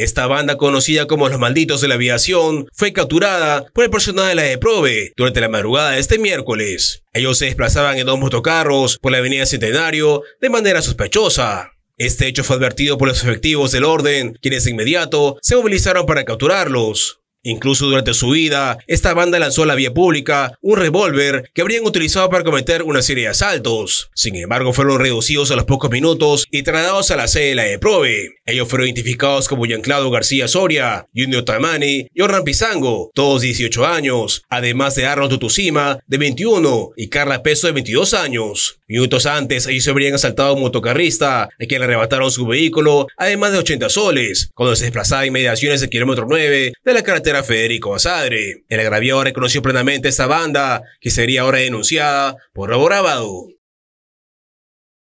Esta banda conocida como Los Malditos de la Aviación fue capturada por el personal de la EPROVE durante la madrugada de este miércoles. Ellos se desplazaban en dos motocarros por la avenida Centenario de manera sospechosa. Este hecho fue advertido por los efectivos del orden, quienes de inmediato se movilizaron para capturarlos. Incluso durante su vida, esta banda lanzó a la vía pública un revólver que habrían utilizado para cometer una serie de asaltos. Sin embargo, fueron reducidos a los pocos minutos y trasladados a la sede de la Ellos fueron identificados como Gianclado García Soria, Junior Tamani y Orran Pizango, todos 18 años, además de Arnold Tutucima, de 21, y Carla Peso, de 22 años. Minutos antes, ellos se habrían asaltado a un motocarrista, a quien le arrebataron su vehículo, además de 80 soles, cuando se desplazaba en mediaciones del kilómetro 9 de la carretera era Federico Basadre. El agraviado reconoció plenamente esta banda, que sería ahora denunciada por robo